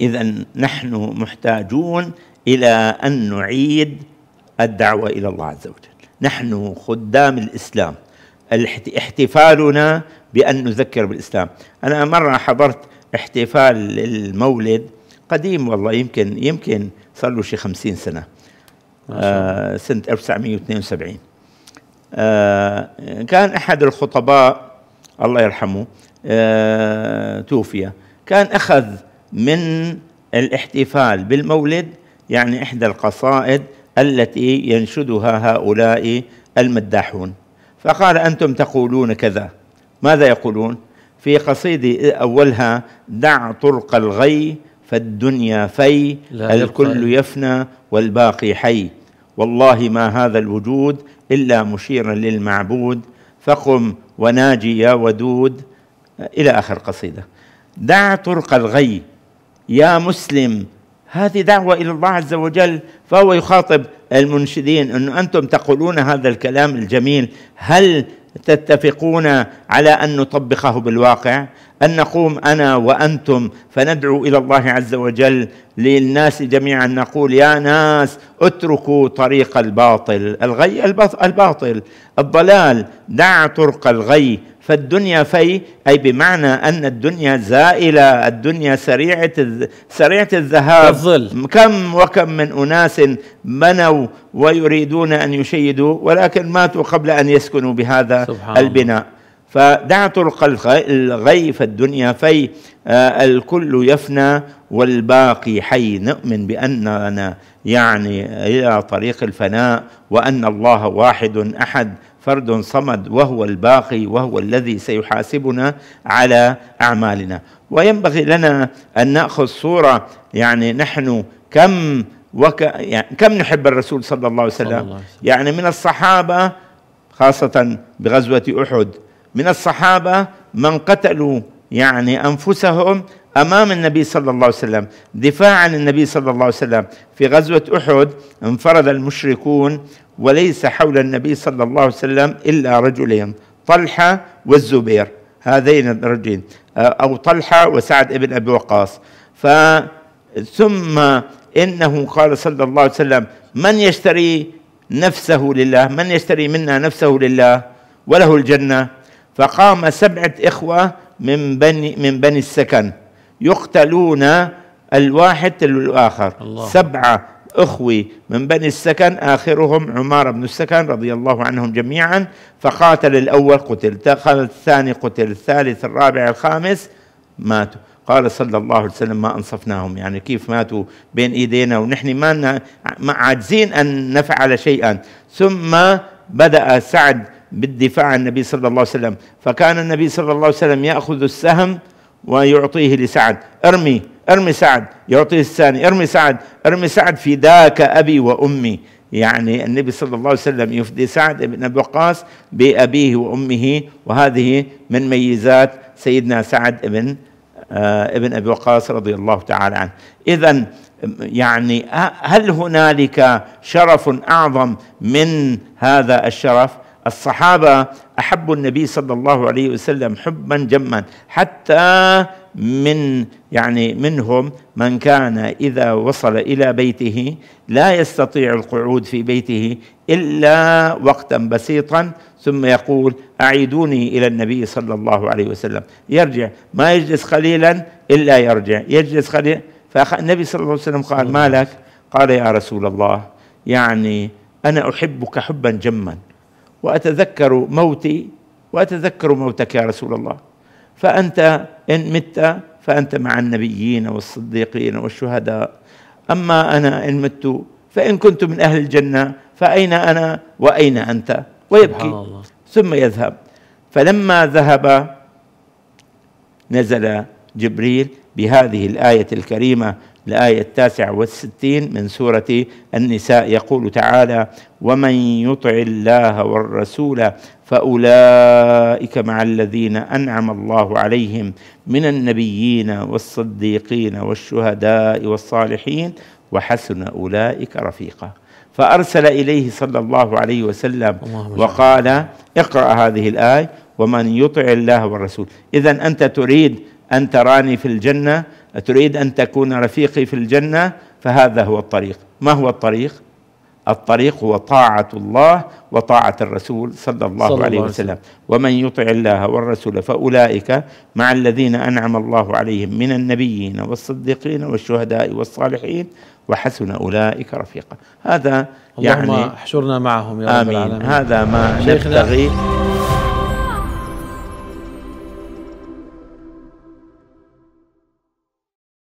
إذا نحن محتاجون إلى أن نعيد الدعوة إلى الله عز وجل نحن خدام الإسلام احتفالنا بأن نذكر بالإسلام أنا مرة حضرت احتفال للمولد قديم والله يمكن يمكن صار له شيء 50 سنة آه سنة 1972 آه كان أحد الخطباء الله يرحمه آه توفي كان أخذ من الاحتفال بالمولد يعني إحدى القصائد التي ينشدها هؤلاء المداحون فقال أنتم تقولون كذا ماذا يقولون في قصيدة أولها دع طرق الغي فالدنيا في الكل يفنى والباقي حي والله ما هذا الوجود إلا مشيرا للمعبود فقم وناجي يا ودود إلى آخر قصيدة دع طرق الغي يا مسلم هذه دعوة إلى الله عز وجل فهو يخاطب المنشدين أن أنتم تقولون هذا الكلام الجميل هل تتفقون على أن نطبقه بالواقع أن نقوم أنا وأنتم فندعو إلى الله عز وجل للناس جميعا نقول يا ناس اتركوا طريق الباطل الغي الباطل الضلال دع طرق الغي فالدنيا في أي بمعنى أن الدنيا زائلة الدنيا سريعة سريعة الذهاب الظل كم وكم من أناس بنوا ويريدون أن يشيدوا ولكن ماتوا قبل أن يسكنوا بهذا سبحان البناء فدعت الغي فالدنيا في آه، الكل يفنى والباقي حي نؤمن بأننا يعني إلى طريق الفناء وأن الله واحد أحد فرد صمد وهو الباقي وهو الذي سيحاسبنا على اعمالنا وينبغي لنا ان ناخذ صوره يعني نحن كم وك يعني كم نحب الرسول صلى الله عليه وسلم, صلى الله عليه وسلم. يعني من الصحابه خاصه بغزوه احد من الصحابه من قتلوا يعني انفسهم امام النبي صلى الله عليه وسلم دفاعا عن النبي صلى الله عليه وسلم في غزوه احد انفرد المشركون وليس حول النبي صلى الله عليه وسلم إلا رجلين طلحة والزبير هذين الرجلين آه، أو طلحة وسعد بن أبي وقاص ثم إنه قال صلى الله عليه وسلم من يشتري نفسه لله من يشتري منا نفسه لله وله الجنة فقام سبعة إخوة من بني من بني السكن يقتلون الواحد تلو الآخر الله. سبعة أخوي من بني السكن آخرهم عمار بن السكن رضي الله عنهم جميعا فقاتل الأول قتل الثاني قتل الثالث الرابع الخامس ماتوا قال صلى الله عليه وسلم ما أنصفناهم يعني كيف ماتوا بين إيدينا ونحن ما عاجزين أن نفعل شيئا ثم بدأ سعد بالدفاع عن النبي صلى الله عليه وسلم فكان النبي صلى الله عليه وسلم يأخذ السهم ويعطيه لسعد ارمي ارمي سعد يعطيه الثاني ارمي سعد ارمي سعد فداك ابي وامي يعني النبي صلى الله عليه وسلم يفدي سعد بن ابي وقاص بابيه وامه وهذه من ميزات سيدنا سعد بن آه، ابن ابي وقاص رضي الله تعالى عنه اذا يعني هل هنالك شرف اعظم من هذا الشرف الصحابه أحبوا النبي صلى الله عليه وسلم حبا جما حتى من يعني منهم من كان إذا وصل إلى بيته لا يستطيع القعود في بيته إلا وقتا بسيطا ثم يقول أعيدوني إلى النبي صلى الله عليه وسلم يرجع ما يجلس قليلا إلا يرجع يجلس قليلا فالنبي صلى الله عليه وسلم قال ما لك قال يا رسول الله يعني أنا أحبك حبا جما وأتذكر موتي وأتذكر موتك يا رسول الله فأنت إن مت فأنت مع النبيين والصديقين والشهداء أما أنا إن مت فإن كنت من أهل الجنة فأين أنا وأين أنت ويبكي ثم يذهب فلما ذهب نزل جبريل بهذه الآية الكريمة الآية التاسعة والستين من سورة النساء يقول تعالى ومن يطع الله والرسول فأولئك مع الذين أنعم الله عليهم من النبيين والصديقين والشهداء والصالحين وحسن أولئك رفيقا فأرسل إليه صلى الله عليه وسلم وقال اقرأ هذه الآية ومن يطع الله والرسول إذا أنت تريد أن تراني في الجنة تريد ان تكون رفيقي في الجنه فهذا هو الطريق ما هو الطريق الطريق هو طاعه الله وطاعه الرسول صلى الله صلى عليه الله وسلم ومن يطع الله والرسول فاولئك مع الذين انعم الله عليهم من النبيين والصديقين والشهداء والصالحين وحسن اولئك رفيقا هذا اللهم يعني احشرنا معهم يا رب العالمين هذا ما نبتغي